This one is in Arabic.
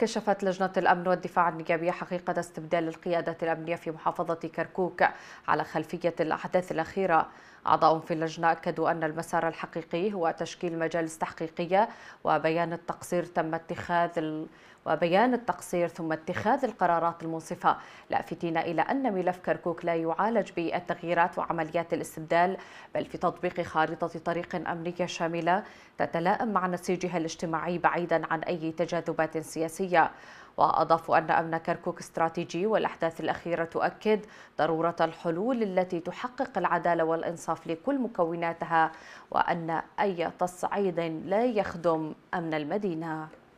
كشفت لجنة الأمن والدفاع النيابية حقيقة استبدال القيادة الأمنية في محافظة كركوك على خلفية الأحداث الأخيرة أعضاء في اللجنة أكدوا أن المسار الحقيقي هو تشكيل مجالس تحقيقية وبيان التقصير تم اتخاذ ال... وبيان التقصير ثم اتخاذ القرارات المنصفة لافتين إلى أن ملف كركوك لا يعالج بالتغييرات وعمليات الاستبدال بل في تطبيق خارطة طريق أمنية شاملة تتلائم مع نسيجها الاجتماعي بعيدا عن أي تجاذبات سياسية الروسية وأضافوا أن أمن كركوك استراتيجي والأحداث الأخيرة تؤكد ضرورة الحلول التي تحقق العدالة والإنصاف لكل مكوناتها وأن أي تصعيد لا يخدم أمن المدينة